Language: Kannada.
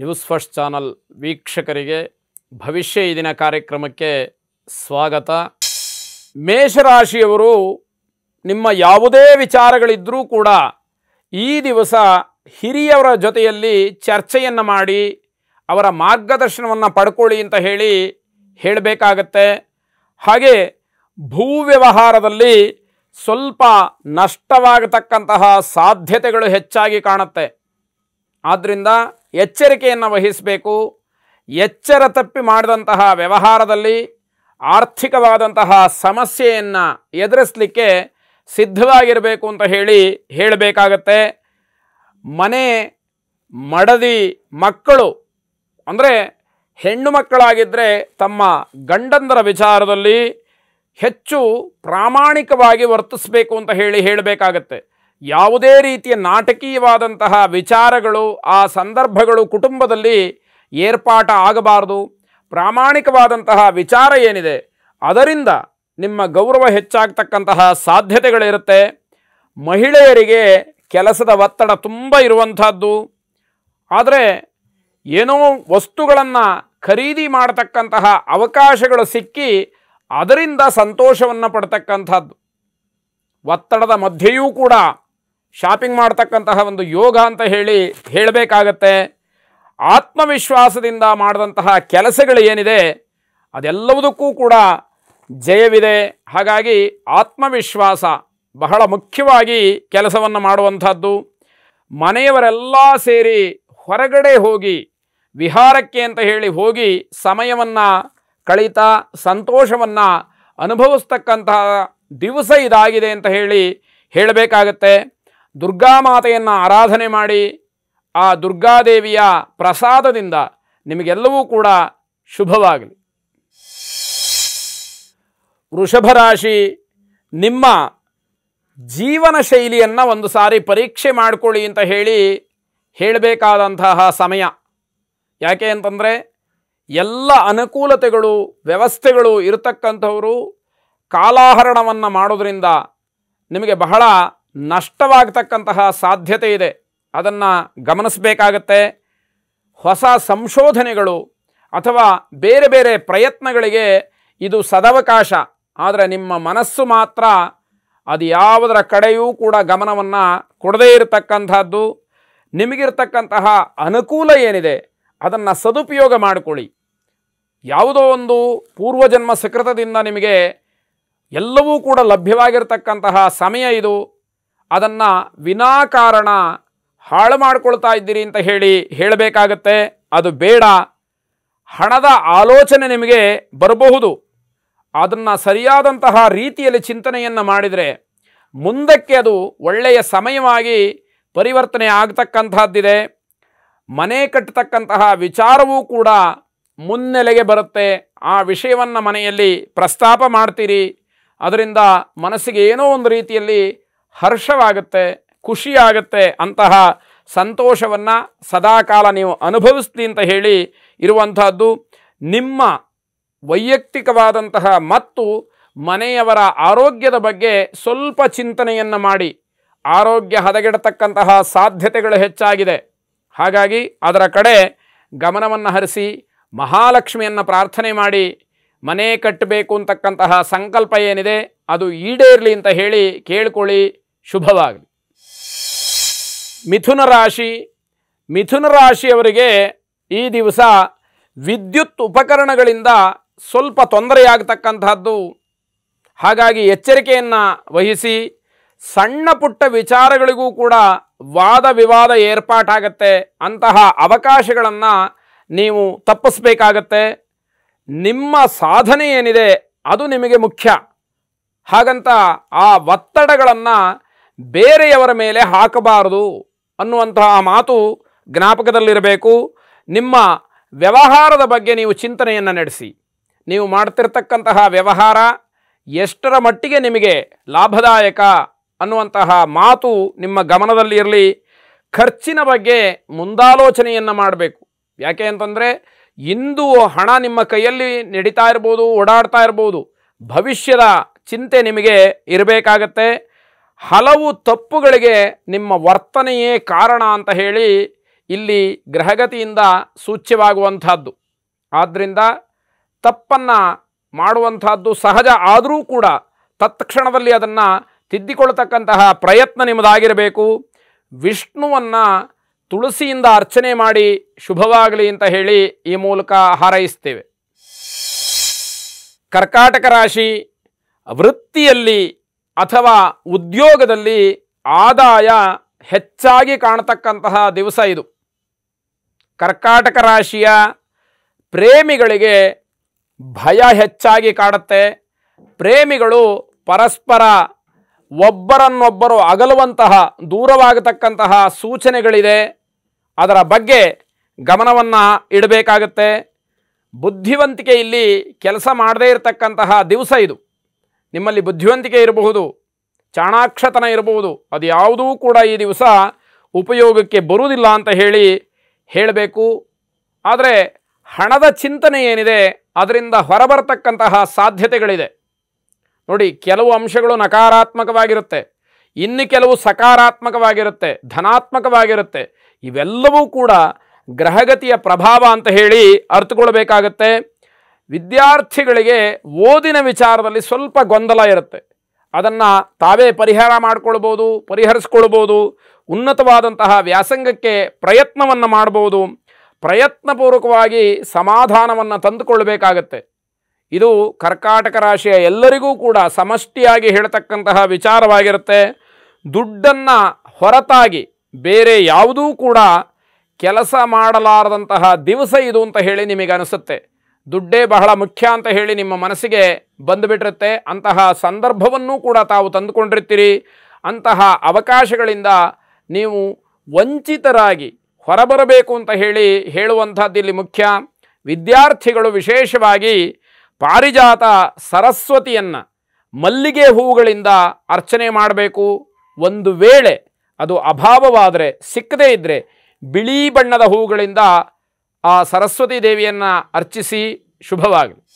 ನ್ಯೂಸ್ ಫಸ್ಟ್ ಚಾನಲ್ ವೀಕ್ಷಕರಿಗೆ ಭವಿಷ್ಯ ಇದಿನ ದಿನ ಕಾರ್ಯಕ್ರಮಕ್ಕೆ ಸ್ವಾಗತ ಮೇಷರಾಶಿಯವರು ನಿಮ್ಮ ಯಾವುದೇ ವಿಚಾರಗಳಿದ್ದರೂ ಕೂಡ ಈ ದಿವಸ ಹಿರಿಯವರ ಜೊತೆಯಲ್ಲಿ ಚರ್ಚೆಯನ್ನು ಮಾಡಿ ಅವರ ಮಾರ್ಗದರ್ಶನವನ್ನು ಪಡ್ಕೊಳ್ಳಿ ಅಂತ ಹೇಳಿ ಹೇಳಬೇಕಾಗತ್ತೆ ಹಾಗೆ ಭೂ ವ್ಯವಹಾರದಲ್ಲಿ ಸ್ವಲ್ಪ ನಷ್ಟವಾಗತಕ್ಕಂತಹ ಸಾಧ್ಯತೆಗಳು ಹೆಚ್ಚಾಗಿ ಕಾಣುತ್ತೆ ಆದ್ದರಿಂದ ಎಚ್ಚರಿಕೆಯನ್ನು ವಹಿಸಬೇಕು ಎಚ್ಚರ ತಪ್ಪಿ ಮಾಡಿದಂತಹ ವ್ಯವಹಾರದಲ್ಲಿ ಆರ್ಥಿಕವಾದಂತಹ ಸಮಸ್ಯೆಯನ್ನು ಎದುರಿಸಲಿಕ್ಕೆ ಸಿದ್ಧವಾಗಿರಬೇಕು ಅಂತ ಹೇಳಿ ಹೇಳಬೇಕಾಗತ್ತೆ ಮನೆ ಮಡದಿ ಮಕ್ಕಳು ಅಂದರೆ ಹೆಣ್ಣು ಮಕ್ಕಳಾಗಿದ್ದರೆ ತಮ್ಮ ಗಂಡಂದರ ವಿಚಾರದಲ್ಲಿ ಹೆಚ್ಚು ಪ್ರಾಮಾಣಿಕವಾಗಿ ವರ್ತಿಸಬೇಕು ಅಂತ ಹೇಳಿ ಹೇಳಬೇಕಾಗತ್ತೆ ಯಾವುದೇ ರೀತಿಯ ನಾಟಕೀಯವಾದಂತಹ ವಿಚಾರಗಳು ಆ ಸಂದರ್ಭಗಳು ಕುಟುಂಬದಲ್ಲಿ ಏರ್ಪಾಟ ಆಗಬಾರದು ಪ್ರಾಮಾಣಿಕವಾದಂತಹ ವಿಚಾರ ಏನಿದೆ ಅದರಿಂದ ನಿಮ್ಮ ಗೌರವ ಹೆಚ್ಚಾಗ್ತಕ್ಕಂತಹ ಸಾಧ್ಯತೆಗಳಿರುತ್ತೆ ಮಹಿಳೆಯರಿಗೆ ಕೆಲಸದ ಒತ್ತಡ ತುಂಬ ಇರುವಂಥದ್ದು ಆದರೆ ಏನೋ ವಸ್ತುಗಳನ್ನು ಖರೀದಿ ಮಾಡತಕ್ಕಂತಹ ಅವಕಾಶಗಳು ಸಿಕ್ಕಿ ಅದರಿಂದ ಸಂತೋಷವನ್ನು ಪಡ್ತಕ್ಕಂಥದ್ದು ಒತ್ತಡದ ಮಧ್ಯೆಯೂ ಕೂಡ ಶಾಪಿಂಗ್ ಮಾಡ್ತಕ್ಕಂತಹ ಒಂದು ಯೋಗ ಅಂತ ಹೇಳಿ ಹೇಳಬೇಕಾಗತ್ತೆ ಆತ್ಮವಿಶ್ವಾಸದಿಂದ ಮಾಡಿದಂತಹ ಕೆಲಸಗಳು ಏನಿದೆ ಅದೆಲ್ಲವುದಕ್ಕೂ ಕೂಡ ಜಯವಿದೆ ಹಾಗಾಗಿ ಆತ್ಮವಿಶ್ವಾಸ ಬಹಳ ಮುಖ್ಯವಾಗಿ ಕೆಲಸವನ್ನು ಮಾಡುವಂಥದ್ದು ಮನೆಯವರೆಲ್ಲ ಸೇರಿ ಹೊರಗಡೆ ಹೋಗಿ ವಿಹಾರಕ್ಕೆ ಅಂತ ಹೇಳಿ ಹೋಗಿ ಸಮಯವನ್ನು ಕಳೀತಾ ಸಂತೋಷವನ್ನು ಅನುಭವಿಸ್ತಕ್ಕಂತಹ ದಿವಸ ಇದಾಗಿದೆ ಅಂತ ಹೇಳಿ ಹೇಳಬೇಕಾಗತ್ತೆ ದುರ್ಗಾಮಾತೆಯನ್ನು ಆರಾಧನೆ ಮಾಡಿ ಆ ದುರ್ಗಾದೇವಿಯ ಪ್ರಸಾದದಿಂದ ನಿಮಗೆಲ್ಲವೂ ಕೂಡ ಶುಭವಾಗಲಿ ವೃಷಭರಾಶಿ ನಿಮ್ಮ ಜೀವನ ಶೈಲಿಯನ್ನು ಒಂದು ಸಾರಿ ಪರೀಕ್ಷೆ ಮಾಡಿಕೊಳ್ಳಿ ಅಂತ ಹೇಳಿ ಹೇಳಬೇಕಾದಂತಹ ಸಮಯ ಯಾಕೆ ಅಂತಂದರೆ ಎಲ್ಲ ಅನುಕೂಲತೆಗಳು ವ್ಯವಸ್ಥೆಗಳು ಇರತಕ್ಕಂಥವರು ಕಾಲಾಹರಣವನ್ನು ಮಾಡೋದರಿಂದ ನಿಮಗೆ ಬಹಳ ನಷ್ಟವಾಗತಕ್ಕಂತಹ ಸಾಧ್ಯತೆ ಇದೆ ಅದನ್ನು ಗಮನಿಸಬೇಕಾಗತ್ತೆ ಹೊಸ ಸಂಶೋಧನೆಗಳು ಅಥವಾ ಬೇರೆ ಬೇರೆ ಪ್ರಯತ್ನಗಳಿಗೆ ಇದು ಸದವಕಾಶ ಆದರೆ ನಿಮ್ಮ ಮನಸ್ಸು ಮಾತ್ರ ಅದು ಯಾವುದರ ಕಡೆಯೂ ಕೂಡ ಗಮನವನ್ನು ಕೊಡದೇ ಇರತಕ್ಕಂಥದ್ದು ನಿಮಗಿರ್ತಕ್ಕಂತಹ ಅನುಕೂಲ ಏನಿದೆ ಅದನ್ನು ಸದುಪಯೋಗ ಮಾಡಿಕೊಳ್ಳಿ ಯಾವುದೋ ಒಂದು ಪೂರ್ವಜನ್ಮ ಸಕೃತದಿಂದ ನಿಮಗೆ ಎಲ್ಲವೂ ಕೂಡ ಲಭ್ಯವಾಗಿರ್ತಕ್ಕಂತಹ ಸಮಯ ಇದು ಅದನ್ನು ವಿನಾಕಾರಣ ಹಾಳು ಮಾಡ್ಕೊಳ್ತಾ ಇದ್ದೀರಿ ಅಂತ ಹೇಳಿ ಹೇಳಬೇಕಾಗತ್ತೆ ಅದು ಬೇಡ ಹಣದ ಆಲೋಚನೆ ನಿಮಗೆ ಬರಬಹುದು ಅದನ್ನು ಸರಿಯಾದಂತಹ ರೀತಿಯಲ್ಲಿ ಚಿಂತನೆಯನ್ನು ಮಾಡಿದರೆ ಮುಂದಕ್ಕೆ ಅದು ಒಳ್ಳೆಯ ಸಮಯವಾಗಿ ಪರಿವರ್ತನೆ ಆಗ್ತಕ್ಕಂತಹದ್ದಿದೆ ಮನೆ ಕಟ್ಟತಕ್ಕಂತಹ ವಿಚಾರವೂ ಕೂಡ ಮುನ್ನೆಲೆಗೆ ಬರುತ್ತೆ ಆ ವಿಷಯವನ್ನು ಮನೆಯಲ್ಲಿ ಪ್ರಸ್ತಾಪ ಮಾಡ್ತೀರಿ ಅದರಿಂದ ಮನಸ್ಸಿಗೆ ಏನೋ ಒಂದು ರೀತಿಯಲ್ಲಿ ಹರ್ಷವಾಗುತ್ತೆ ಖುಷಿಯಾಗುತ್ತೆ ಅಂತಹ ಸಂತೋಷವನ್ನು ಸದಾಕಾಲ ನೀವು ಅನುಭವಿಸ್ತೀ ಅಂತ ಹೇಳಿ ಇರುವಂತಹದ್ದು ನಿಮ್ಮ ವೈಯಕ್ತಿಕವಾದಂತಹ ಮತ್ತು ಮನೆಯವರ ಆರೋಗ್ಯದ ಬಗ್ಗೆ ಸ್ವಲ್ಪ ಚಿಂತನೆಯನ್ನು ಮಾಡಿ ಆರೋಗ್ಯ ಹದಗೆಡತಕ್ಕಂತಹ ಸಾಧ್ಯತೆಗಳು ಹೆಚ್ಚಾಗಿದೆ ಹಾಗಾಗಿ ಅದರ ಕಡೆ ಗಮನವನ್ನು ಹರಿಸಿ ಮಹಾಲಕ್ಷ್ಮಿಯನ್ನು ಪ್ರಾರ್ಥನೆ ಮಾಡಿ ಮನೆ ಕಟ್ಟಬೇಕು ಅಂತಕ್ಕಂತಹ ಸಂಕಲ್ಪ ಏನಿದೆ ಅದು ಈಡೇರಲಿ ಅಂತ ಹೇಳಿ ಕೇಳ್ಕೊಳ್ಳಿ ಶುಭವಾಗಲಿ ಮಿಥುನ ರಾಶಿ ಮಿಥುನ ರಾಶಿಯವರಿಗೆ ಈ ದಿವಸ ವಿದ್ಯುತ್ ಉಪಕರಣಗಳಿಂದ ಸ್ವಲ್ಪ ತೊಂದರೆಯಾಗತಕ್ಕಂಥದ್ದು ಹಾಗಾಗಿ ಎಚ್ಚರಿಕೆಯನ್ನು ವಹಿಸಿ ಸಣ್ಣ ಪುಟ್ಟ ವಿಚಾರಗಳಿಗೂ ಕೂಡ ವಾದ ವಿವಾದ ಏರ್ಪಾಟಾಗತ್ತೆ ಅಂತಹ ಅವಕಾಶಗಳನ್ನು ನೀವು ತಪ್ಪಿಸ್ಬೇಕಾಗತ್ತೆ ನಿಮ್ಮ ಸಾಧನೆ ಏನಿದೆ ಅದು ನಿಮಗೆ ಮುಖ್ಯ ಹಾಗಂತ ಆ ಒತ್ತಡಗಳನ್ನು ಬೇರೆಯವರ ಮೇಲೆ ಹಾಕಬಾರದು ಅನ್ನುವಂತಹ ಮಾತು ಜ್ಞಾಪಕದಲ್ಲಿರಬೇಕು ನಿಮ್ಮ ವ್ಯವಹಾರದ ಬಗ್ಗೆ ನೀವು ಚಿಂತನೆಯನ್ನು ನಡೆಸಿ ನೀವು ಮಾಡ್ತಿರ್ತಕ್ಕಂತಹ ವ್ಯವಹಾರ ಎಷ್ಟರ ಮಟ್ಟಿಗೆ ನಿಮಗೆ ಲಾಭದಾಯಕ ಅನ್ನುವಂತಹ ಮಾತು ನಿಮ್ಮ ಗಮನದಲ್ಲಿ ಇರಲಿ ಖರ್ಚಿನ ಬಗ್ಗೆ ಮುಂದಾಲೋಚನೆಯನ್ನು ಮಾಡಬೇಕು ಯಾಕೆ ಅಂತಂದರೆ ಇಂದು ಹಣ ನಿಮ್ಮ ಕೈಯಲ್ಲಿ ನಡೀತಾ ಇರ್ಬೋದು ಓಡಾಡ್ತಾ ಇರ್ಬೋದು ಭವಿಷ್ಯದ ಚಿಂತೆ ನಿಮಗೆ ಇರಬೇಕಾಗತ್ತೆ ಹಲವು ತಪ್ಪುಗಳಿಗೆ ನಿಮ್ಮ ವರ್ತನೆಯೇ ಕಾರಣ ಅಂತ ಹೇಳಿ ಇಲ್ಲಿ ಗ್ರಹಗತಿಯಿಂದ ಸೂಚ್ಯವಾಗುವಂಥದ್ದು ಆದ್ದರಿಂದ ತಪ್ಪನ್ನು ಮಾಡುವಂಥದ್ದು ಸಹಜ ಆದರೂ ಕೂಡ ತತ್ಕ್ಷಣದಲ್ಲಿ ಅದನ್ನು ತಿದ್ದಿಕೊಳ್ಳತಕ್ಕಂತಹ ಪ್ರಯತ್ನ ನಿಮ್ಮದಾಗಿರಬೇಕು ವಿಷ್ಣುವನ್ನು ತುಳಸಿಯಿಂದ ಅರ್ಚನೆ ಮಾಡಿ ಶುಭವಾಗಲಿ ಅಂತ ಹೇಳಿ ಈ ಮೂಲಕ ಹಾರೈಸ್ತೇವೆ ಕರ್ಕಾಟಕ ರಾಶಿ ವೃತ್ತಿಯಲ್ಲಿ ಅಥವಾ ಉದ್ಯೋಗದಲ್ಲಿ ಆದಾಯ ಹೆಚ್ಚಾಗಿ ಕಾಣತಕ್ಕಂತಹ ದಿವಸ ಇದು ಕರ್ಕಾಟಕ ರಾಶಿಯ ಪ್ರೇಮಿಗಳಿಗೆ ಭಯ ಹೆಚ್ಚಾಗಿ ಕಾಡುತ್ತೆ ಪ್ರೇಮಿಗಳು ಪರಸ್ಪರ ಒಬ್ಬರನ್ನೊಬ್ಬರು ಅಗಲುವಂತಹ ದೂರವಾಗತಕ್ಕಂತಹ ಸೂಚನೆಗಳಿದೆ ಅದರ ಬಗ್ಗೆ ಗಮನವನ್ನು ಇಡಬೇಕಾಗತ್ತೆ ಬುದ್ಧಿವಂತಿಕೆಯಲ್ಲಿ ಕೆಲಸ ಮಾಡದೇ ಇರತಕ್ಕಂತಹ ದಿವಸ ಇದು ನಿಮ್ಮಲ್ಲಿ ಬುದ್ಧಿವಂತಿಕೆ ಇರಬಹುದು ಚಾಣಾಕ್ಷತನ ಇರಬಹುದು ಅದು ಯಾವುದೂ ಕೂಡ ಈ ದಿವಸ ಉಪಯೋಗಕ್ಕೆ ಬರುವುದಿಲ್ಲ ಅಂತ ಹೇಳಿ ಹೇಳಬೇಕು ಆದರೆ ಹಣದ ಚಿಂತನೆ ಏನಿದೆ ಅದರಿಂದ ಹೊರಬರ್ತಕ್ಕಂತಹ ಸಾಧ್ಯತೆಗಳಿದೆ ನೋಡಿ ಕೆಲವು ಅಂಶಗಳು ನಕಾರಾತ್ಮಕವಾಗಿರುತ್ತೆ ಇನ್ನು ಕೆಲವು ಸಕಾರಾತ್ಮಕವಾಗಿರುತ್ತೆ ಧನಾತ್ಮಕವಾಗಿರುತ್ತೆ ಇವೆಲ್ಲವೂ ಕೂಡ ಗ್ರಹಗತಿಯ ಪ್ರಭಾವ ಅಂತ ಹೇಳಿ ಅರ್ಥಕೊಳ್ಬೇಕಾಗತ್ತೆ ವಿದ್ಯಾರ್ಥಿಗಳಿಗೆ ಓದಿನ ವಿಚಾರದಲ್ಲಿ ಸ್ವಲ್ಪ ಗೊಂದಲ ಇರುತ್ತೆ ಅದನ್ನು ತಾವೇ ಪರಿಹಾರ ಮಾಡಿಕೊಳ್ಬೋದು ಪರಿಹರಿಸ್ಕೊಳ್ಬೋದು ಉನ್ನತವಾದಂತಹ ವ್ಯಾಸಂಗಕ್ಕೆ ಪ್ರಯತ್ನವನ್ನು ಮಾಡ್ಬೋದು ಪ್ರಯತ್ನಪೂರ್ವಕವಾಗಿ ಸಮಾಧಾನವನ್ನು ತಂದುಕೊಳ್ಬೇಕಾಗತ್ತೆ ಇದು ಕರ್ಕಾಟಕ ರಾಶಿಯ ಎಲ್ಲರಿಗೂ ಕೂಡ ಸಮಷ್ಟಿಯಾಗಿ ಹೇಳತಕ್ಕಂತಹ ವಿಚಾರವಾಗಿರುತ್ತೆ ದುಡ್ಡನ್ನು ಹೊರತಾಗಿ ಬೇರೆ ಯಾವುದೂ ಕೂಡ ಕೆಲಸ ಮಾಡಲಾರದಂತಹ ದಿವಸ ಇದು ಅಂತ ಹೇಳಿ ನಿಮಗೆ ಅನಿಸುತ್ತೆ ದುಡ್ಡೇ ಬಹಳ ಮುಖ್ಯ ಅಂತ ಹೇಳಿ ನಿಮ್ಮ ಮನಸ್ಸಿಗೆ ಬಂದುಬಿಟ್ಟಿರುತ್ತೆ ಅಂತಹ ಸಂದರ್ಭವನ್ನೂ ಕೂಡ ತಾವು ತಂದುಕೊಂಡಿರ್ತೀರಿ ಅಂತಹ ಅವಕಾಶಗಳಿಂದ ನೀವು ವಂಚಿತರಾಗಿ ಹೊರಬರಬೇಕು ಅಂತ ಹೇಳಿ ಹೇಳುವಂಥದ್ದು ಇಲ್ಲಿ ಮುಖ್ಯ ವಿದ್ಯಾರ್ಥಿಗಳು ವಿಶೇಷವಾಗಿ ಪಾರಿಜಾತ ಸರಸ್ವತಿಯನ್ನು ಮಲ್ಲಿಗೆ ಹೂವುಗಳಿಂದ ಅರ್ಚನೆ ಮಾಡಬೇಕು ಒಂದು ವೇಳೆ ಅದು ಅಭಾವವಾದರೆ ಸಿಕ್ಕದೇ ಇದ್ದರೆ ಬಿಳಿ ಬಣ್ಣದ ಹೂಗಳಿಂದ ಆ ಸರಸ್ವತಿ ದೇವಿಯನ್ನು ಅರ್ಚಿಸಿ ಶುಭವಾಗಲಿ